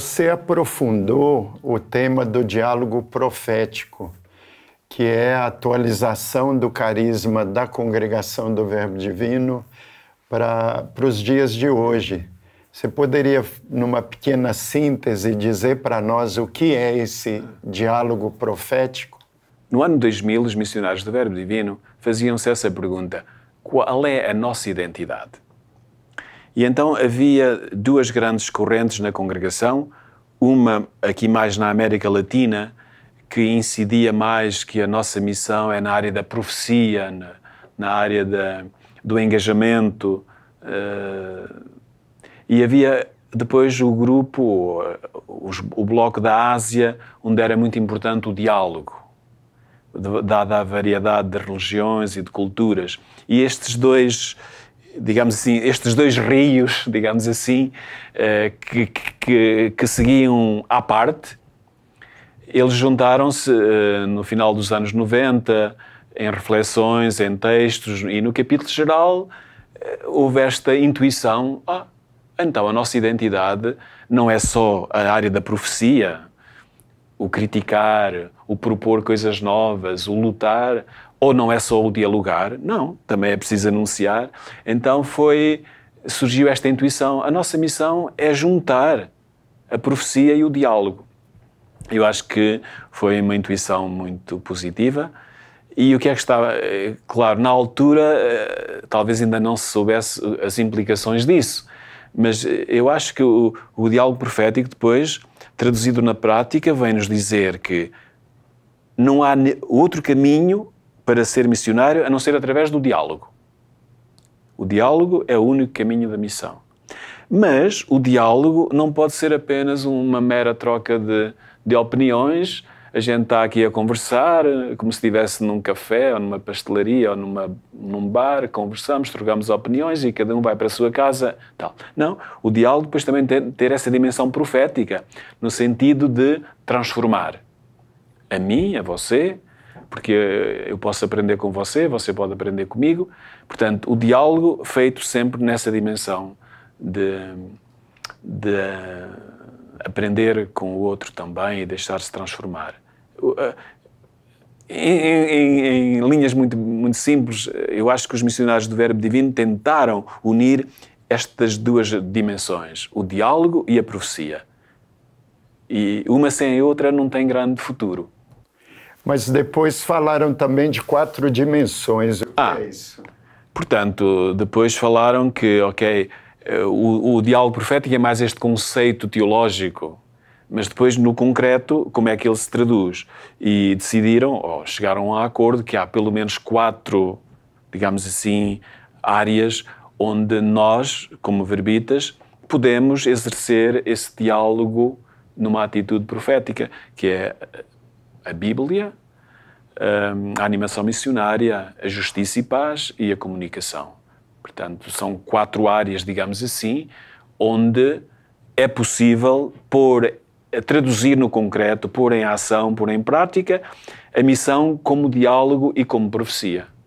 você aprofundou o tema do diálogo profético, que é a atualização do carisma da congregação do Verbo Divino para os dias de hoje. Você poderia, numa pequena síntese, dizer para nós o que é esse diálogo profético? No ano 2000, os missionários do Verbo Divino faziam-se essa pergunta: qual é a nossa identidade? E então havia duas grandes correntes na congregação, uma aqui mais na América Latina, que incidia mais que a nossa missão é na área da profecia, na, na área da, do engajamento. Uh, e havia depois o grupo, eh, os, o bloco da Ásia, onde era muito importante o diálogo, dada a variedade de religiões e de culturas. E estes dois digamos assim, estes dois rios, digamos assim, eh, que, que, que seguiam à parte, eles juntaram-se eh, no final dos anos 90, em reflexões, em textos, e no capítulo geral eh, houve esta intuição, ah, então a nossa identidade não é só a área da profecia, o criticar, o propor coisas novas, o lutar, ou não é só o dialogar, não, também é preciso anunciar. Então foi surgiu esta intuição. A nossa missão é juntar a profecia e o diálogo. Eu acho que foi uma intuição muito positiva. E o que é que estava. Eh, claro, na altura eh, talvez ainda não se soubesse as implicações disso. Mas eh, eu acho que o, o diálogo profético, depois, traduzido na prática, vem-nos dizer que não há outro caminho para ser missionário a não ser através do diálogo. O diálogo é o único caminho da missão. Mas o diálogo não pode ser apenas uma mera troca de, de opiniões a gente está aqui a conversar, como se estivesse num café, ou numa pastelaria, ou numa, num bar, conversamos, trocamos opiniões e cada um vai para a sua casa. Tal. Não, o diálogo depois também tem ter essa dimensão profética, no sentido de transformar a mim, a você, porque eu posso aprender com você, você pode aprender comigo. Portanto, o diálogo feito sempre nessa dimensão de, de aprender com o outro também e deixar-se transformar. Eh, em, em, em, linhas muito, muito simples, eu acho que os missionários do Verbo Divino tentaram unir estas duas dimensões, o diálogo e a profecia. E uma sem a outra não tem grande futuro. Mas depois falaram também de quatro dimensões. O ah, que é isso? Portanto, depois falaram que, ok, o, o diálogo profético é mais este conceito teológico, mas depois no concreto como é que ele se traduz e decidiram ou chegaram a acordo que há pelo menos quatro digamos assim áreas onde nós como verbitas podemos exercer esse diálogo numa atitude profética que é a Bíblia hum, a animação missionária a justiça e paz e a comunicação Portanto, são quatro áreas, digamos assim, onde é possível pôr, eh, traduzir no concreto, pôr em ação, pôr em prática a missão como diálogo e como profecia.